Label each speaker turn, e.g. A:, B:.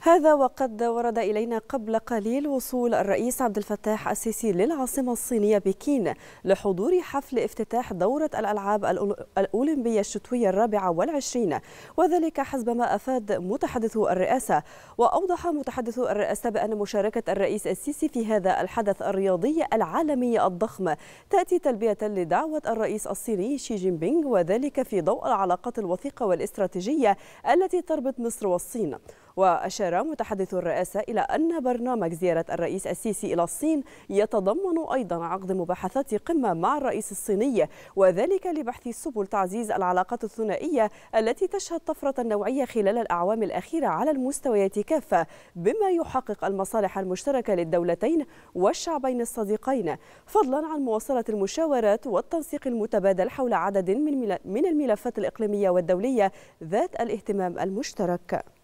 A: هذا وقد ورد إلينا قبل قليل وصول الرئيس عبد الفتاح السيسي للعاصمة الصينية بكين لحضور حفل افتتاح دورة الألعاب الأولمبية الشتوية الرابعة والعشرين وذلك حسب ما أفاد متحدث الرئاسة وأوضح متحدث الرئاسة بأن مشاركة الرئيس السيسي في هذا الحدث الرياضي العالمي الضخم تأتي تلبية لدعوة الرئيس الصيني شي جين بينغ وذلك في ضوء العلاقات الوثيقة والاستراتيجية التي تربط مصر والصين وأشار متحدث الرئاسة إلى أن برنامج زيارة الرئيس السيسي إلى الصين يتضمن أيضا عقد مباحثات قمة مع الرئيس الصيني وذلك لبحث سبل تعزيز العلاقات الثنائية التي تشهد طفرة نوعية خلال الأعوام الأخيرة على المستويات كافة بما يحقق المصالح المشتركة للدولتين والشعبين الصديقين فضلا عن مواصلة المشاورات والتنسيق المتبادل حول عدد من الملفات الإقليمية والدولية ذات الاهتمام المشترك